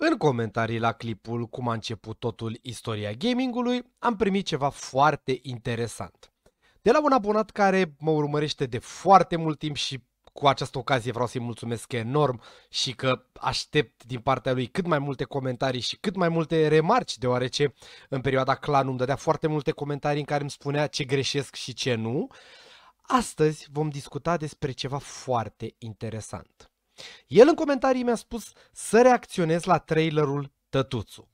În comentarii la clipul Cum a început totul istoria gamingului, am primit ceva foarte interesant. De la un abonat care mă urmărește de foarte mult timp și cu această ocazie vreau să-i mulțumesc enorm și că aștept din partea lui cât mai multe comentarii și cât mai multe remarci, deoarece în perioada clanul îmi dădea foarte multe comentarii în care îmi spunea ce greșesc și ce nu. Astăzi vom discuta despre ceva foarte interesant. El în comentarii mi-a spus să reacționez la trailerul Tătuțu.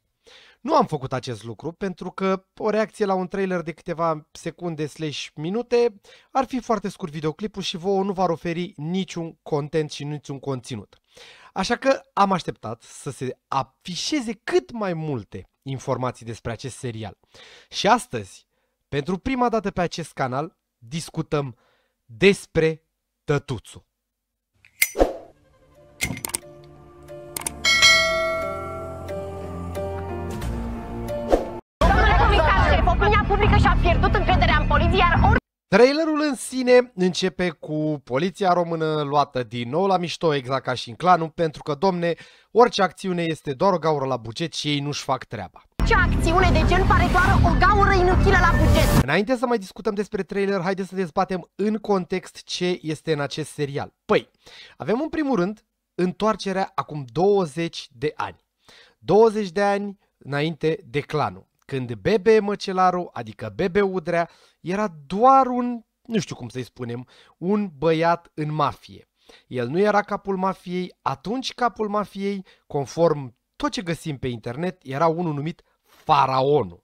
Nu am făcut acest lucru pentru că o reacție la un trailer de câteva secunde slash minute ar fi foarte scurt videoclipul și vouă nu v-ar oferi niciun content și niciun conținut. Așa că am așteptat să se afișeze cât mai multe informații despre acest serial. Și astăzi, pentru prima dată pe acest canal, discutăm despre Tătuțul. Republică și-a pierdut încrederea în poliție, iar ori... Trailerul în sine începe cu poliția română luată din nou la mișto, exact ca și în clanul, pentru că, domne, orice acțiune este doar o gaură la buget și ei nu-și fac treaba. Ce acțiune de gen pare doar o gaură inutilă la buget? Înainte să mai discutăm despre trailer, haideți să dezbatem în context ce este în acest serial. Păi, avem în primul rând întoarcerea acum 20 de ani. 20 de ani înainte de clanul când Bebe Măcelaru, adică Bebe Udrea, era doar un, nu știu cum să-i spunem, un băiat în mafie. El nu era capul mafiei, atunci capul mafiei, conform tot ce găsim pe internet, era unul numit Faraonul.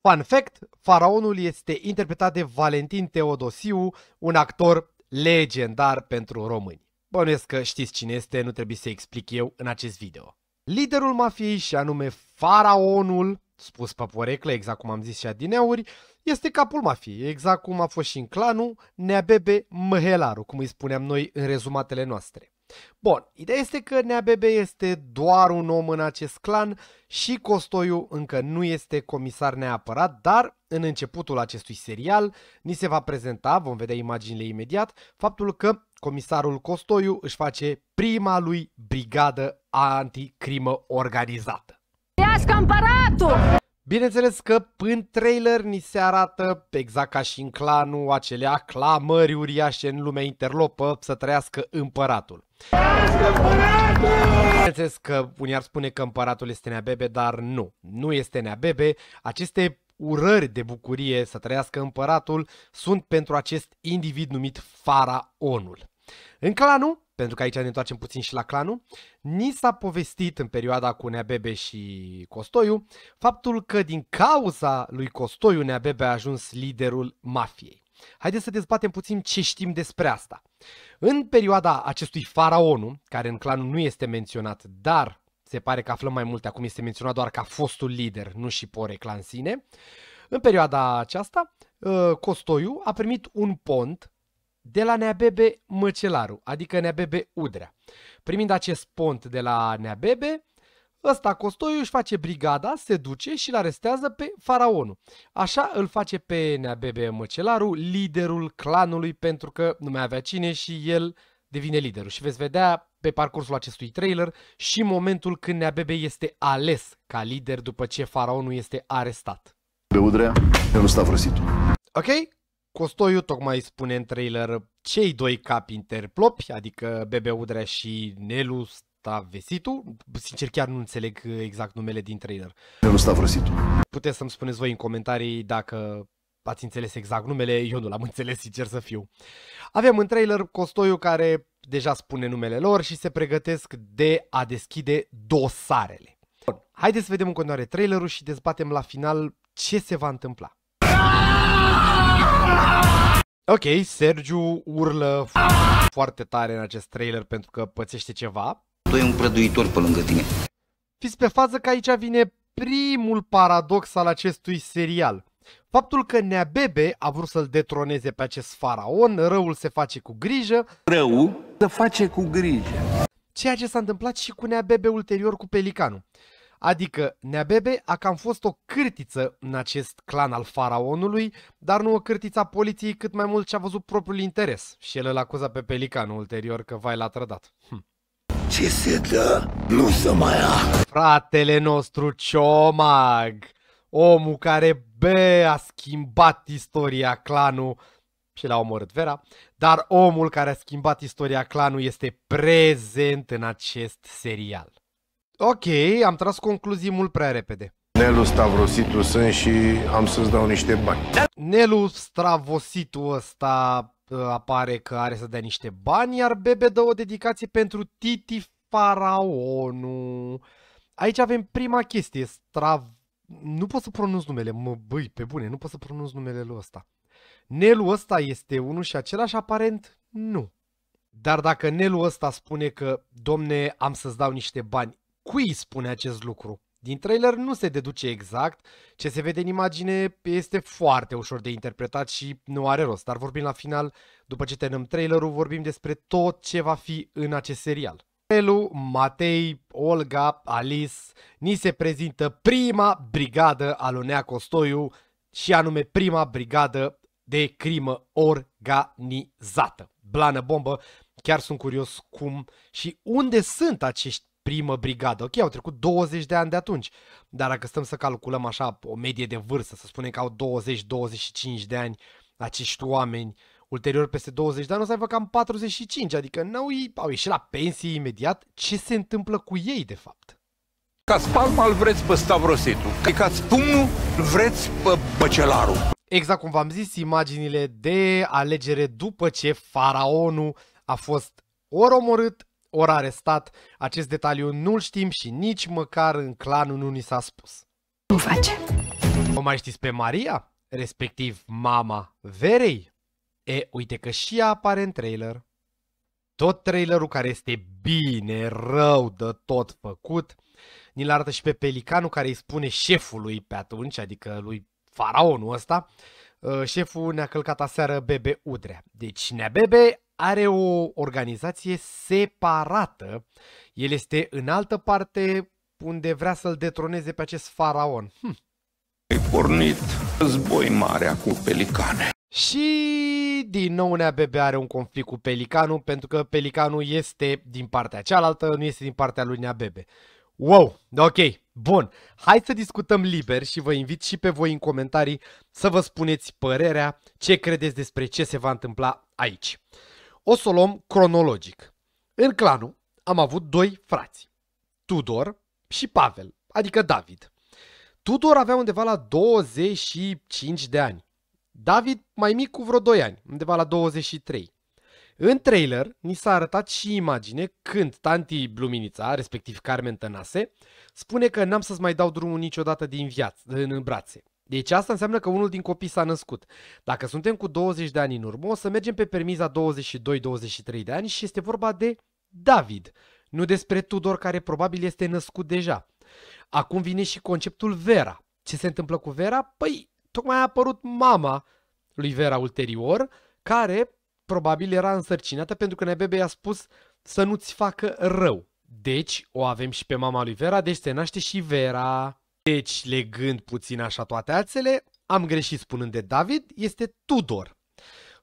Fun fact, Faraonul este interpretat de Valentin Teodosiu, un actor legendar pentru români. Bănuiesc că știți cine este, nu trebuie să explic eu în acest video. Liderul mafiei și anume Faraonul spus pe poreclă, exact cum am zis și adineauri, este capul mafiei, exact cum a fost și în clanul Neabebe Mhelaru, cum îi spuneam noi în rezumatele noastre. Bun, ideea este că Neabebe este doar un om în acest clan și Costoiu încă nu este comisar neapărat, dar în începutul acestui serial ni se va prezenta, vom vedea imaginile imediat, faptul că comisarul Costoiu își face prima lui brigadă anticrimă organizată. Oprească împăratul! Bineînțeles că în trailer ni se arată, exact ca și în clanul, acele aclamări uriașe în lumea interlopă să trăiască împăratul. Bineînțeles că unii ar spune că împăratul este neabebe, dar nu, nu este neabebe. Aceste urări de bucurie să trăiască împăratul sunt pentru acest individ numit Faraonul. În clanul pentru că aici ne întoarcem puțin și la clanul, ni s-a povestit în perioada cu Neabebe și Costoiu faptul că din cauza lui Costoiu Neabebe a ajuns liderul mafiei. Haideți să dezbatem puțin ce știm despre asta. În perioada acestui faraonu, care în clanul nu este menționat, dar se pare că aflăm mai multe, acum este menționat doar ca fostul lider, nu și pore clan sine, în perioada aceasta, uh, Costoiu a primit un pont de la Neabebe Măcelaru, adică Neabebe Udrea. Primind acest pont de la Neabebe, ăsta Costoiu își face brigada, se duce și îl arestează pe faraonul. Așa îl face pe Neabebe Măcelaru, liderul clanului, pentru că nu mai avea cine și el devine liderul. Și veți vedea pe parcursul acestui trailer și momentul când Neabebe este ales ca lider după ce faraonul este arestat. Pe Udrea, eu nu stau Ok? Costoiu tocmai spune în trailer cei doi capi interplopi, adică Bebe Udrea și Nelu Stavesitu. Sincer, chiar nu înțeleg exact numele din trailer. Nelu Stavesitu. Puteți să-mi spuneți voi în comentarii dacă ați înțeles exact numele, eu nu l-am înțeles, sincer să fiu. Avem în trailer Costoiu care deja spune numele lor și se pregătesc de a deschide dosarele. Bun, haideți să vedem în continuare trailerul și dezbatem la final ce se va întâmpla. Ok, Sergiu urlă foarte tare în acest trailer pentru că pățește ceva. Tu e un prăduitor pe lângă tine. Fiți pe fază că aici vine primul paradox al acestui serial. Faptul că Neabebe a vrut să-l detroneze pe acest faraon, răul se face cu grijă. Răul se face cu grijă. Ceea ce s-a întâmplat și cu Neabebe ulterior cu Pelicanul. Adică Neabebe a cam fost o cârtiță în acest clan al faraonului, dar nu o cârtiță a poliției cât mai mult ce a văzut propriul interes și el îl acuza pe Pelicanul ulterior că vai l-a trădat. Hm. Ce se dă? Nu se mai a... Fratele nostru Ciomag, omul care, be, a schimbat istoria clanului și l-a omorât Vera, dar omul care a schimbat istoria clanului este prezent în acest serial. Ok, am tras concluzii mult prea repede. Nelu Stavrositu sunt și am să-ți dau niște bani. Nelu Stavrositu ăsta uh, apare că are să dea niște bani, iar Bebe dă o dedicație pentru Titi Faraonu. Aici avem prima chestie, Strav... Nu pot să pronunț numele, mă, băi, pe bune, nu pot să pronunț numele lui ăsta. Nelu ăsta este unul și același, aparent nu. Dar dacă Nelu ăsta spune că, domne, am să-ți dau niște bani, cui spune acest lucru. Din trailer nu se deduce exact, ce se vede în imagine este foarte ușor de interpretat și nu are rost, dar vorbim la final, după ce terminăm trailerul, vorbim despre tot ce va fi în acest serial. Elu, Matei, Olga, Alice, ni se prezintă prima brigadă alunea Costoiu și anume prima brigadă de crimă organizată. Blană bombă, chiar sunt curios cum și unde sunt acești primă brigadă. Ok, au trecut 20 de ani de atunci, dar dacă stăm să calculăm așa o medie de vârstă, să spunem că au 20-25 de ani acești oameni, ulterior peste 20 de ani o să aibă cam 45, adică nu au au ieșit la pensie imediat. Ce se întâmplă cu ei, de fapt? Ca spalma îl vreți pe Stavrosetul, ca pumnul, îl vreți pe Băcelarul. Exact cum v-am zis, imaginile de alegere după ce faraonul a fost ori omorât, ori arestat. Acest detaliu nu-l știm și nici măcar în clanul nu ni s-a spus. Nu face. O mai știți pe Maria, respectiv mama Verei? E, uite că și ea apare în trailer. Tot trailerul care este bine rău de tot făcut, ni-l arată și pe pelicanul care îi spune șefului pe atunci, adică lui faraonul ăsta, ă, șeful ne-a călcat aseară bebe udrea. Deci ne-a bebe are o organizație separată. El este în altă parte unde vrea să-l detroneze pe acest faraon. Hm. Ai pornit război marea cu pelicane. Și din nou bebe are un conflict cu pelicanul pentru că pelicanul este din partea cealaltă, nu este din partea lui bebe. Wow, da, ok, bun. Hai să discutăm liber și vă invit și pe voi în comentarii să vă spuneți părerea, ce credeți despre ce se va întâmpla aici. O să o luăm cronologic. În clanul am avut doi frați, Tudor și Pavel, adică David. Tudor avea undeva la 25 de ani. David mai mic cu vreo 2 ani, undeva la 23. În trailer ni s-a arătat și imagine când tanti Bluminița, respectiv Carmen Tănase, spune că n-am să-ți mai dau drumul niciodată din viață, în brațe. Deci asta înseamnă că unul din copii s-a născut. Dacă suntem cu 20 de ani în urmă, o să mergem pe permiza 22-23 de ani și este vorba de David, nu despre Tudor care probabil este născut deja. Acum vine și conceptul Vera. Ce se întâmplă cu Vera? Păi, tocmai a apărut mama lui Vera ulterior, care probabil era însărcinată pentru că nebebe i-a spus să nu-ți facă rău. Deci, o avem și pe mama lui Vera, deci se naște și Vera. Deci, legând puțin așa toate alțele, am greșit spunând de David, este Tudor.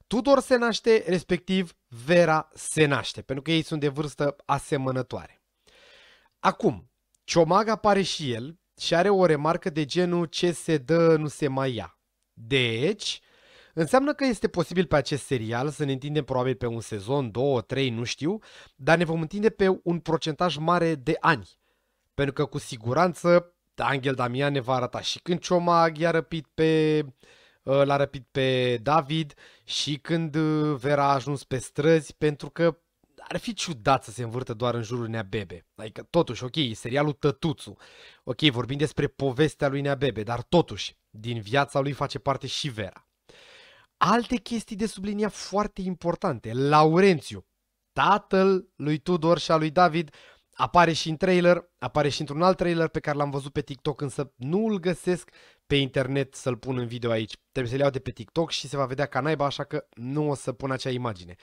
Tudor se naște, respectiv Vera se naște, pentru că ei sunt de vârstă asemănătoare. Acum, Ciomag apare și el și are o remarcă de genul ce se dă nu se mai ia. Deci, Înseamnă că este posibil pe acest serial să ne întindem probabil pe un sezon, două, trei, nu știu, dar ne vom întinde pe un procentaj mare de ani. Pentru că cu siguranță da, Angel Damian ne va arăta și când Ciomag i-a răpit pe ă, l-a răpit pe David și când ă, Vera a ajuns pe străzi pentru că ar fi ciudat să se învârtă doar în jurul Neabebe. Adică totuși, ok, serialul Tătuțu, ok, vorbim despre povestea lui Neabebe, dar totuși, din viața lui face parte și Vera. Alte chestii de subliniat foarte importante. Laurențiu, tatăl lui Tudor și al lui David, apare și în trailer, apare și într-un alt trailer pe care l-am văzut pe TikTok, însă nu îl găsesc pe internet să-l pun în video aici. Trebuie să-l iau de pe TikTok și se va vedea ca naiba, așa că nu o să pun acea imagine.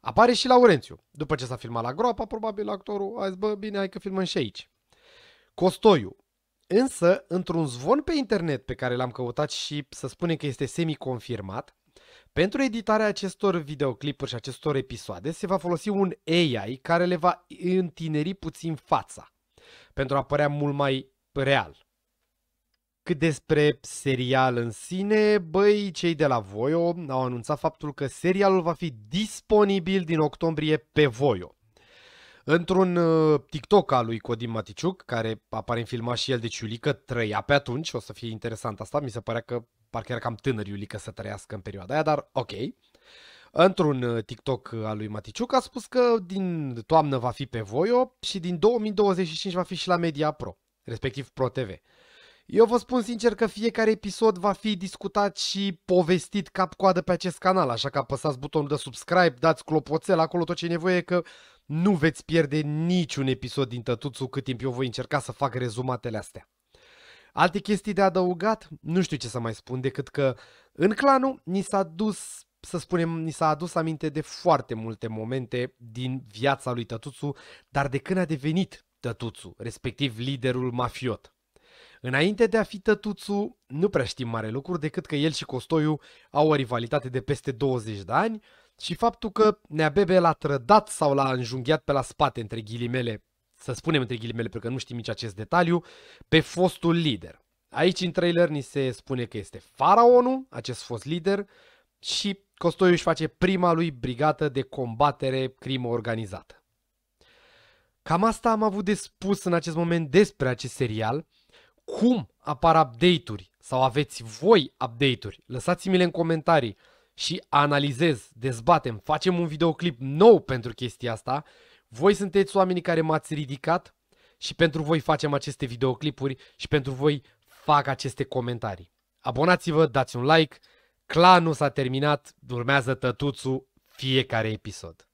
Apare și Laurențiu. După ce s-a filmat la groapa, probabil actorul a zis, bă, bine, hai că filmăm și aici. Costoiu. Însă, într-un zvon pe internet pe care l-am căutat și să spunem că este semi-confirmat, pentru editarea acestor videoclipuri și acestor episoade se va folosi un AI care le va întineri puțin fața pentru a părea mult mai real. Cât despre serial în sine, băi, cei de la Voio au anunțat faptul că serialul va fi disponibil din octombrie pe Voio. Într-un uh, TikTok al lui Codin Maticiuc, care apare în filmat și el de Ciulică, trăia pe atunci, o să fie interesant asta, mi se părea că parcă era cam tânăr Iulica să trăiască în perioada aia, dar ok. Într-un uh, TikTok uh, al lui Maticiuc a spus că din toamnă va fi pe Voio și din 2025 va fi și la Media Pro, respectiv Pro TV. Eu vă spun sincer că fiecare episod va fi discutat și povestit cap-coadă pe acest canal, așa că apăsați butonul de subscribe, dați clopoțel acolo tot ce e nevoie că nu veți pierde niciun episod din Tătuțu cât timp eu voi încerca să fac rezumatele astea. Alte chestii de adăugat? Nu știu ce să mai spun decât că în clanul ni s-a dus să spunem, ni s-a adus aminte de foarte multe momente din viața lui Tătuțu, dar de când a devenit Tătuțu, respectiv liderul mafiot. Înainte de a fi Tătuțu, nu prea știm mare lucruri decât că el și Costoiu au o rivalitate de peste 20 de ani și faptul că Neabebe l-a trădat sau l-a înjunghiat pe la spate, între ghilimele, să spunem între ghilimele, pentru că nu știm nici acest detaliu, pe fostul lider. Aici în trailer ni se spune că este faraonul, acest fost lider, și Costoiu își face prima lui brigată de combatere crimă organizată. Cam asta am avut de spus în acest moment despre acest serial. Cum apar update-uri sau aveți voi update-uri? Lăsați-mi-le în comentarii și analizez, dezbatem, facem un videoclip nou pentru chestia asta voi sunteți oamenii care m-ați ridicat și pentru voi facem aceste videoclipuri și pentru voi fac aceste comentarii. Abonați-vă, dați un like, clanul s-a terminat, urmează tătuțul fiecare episod.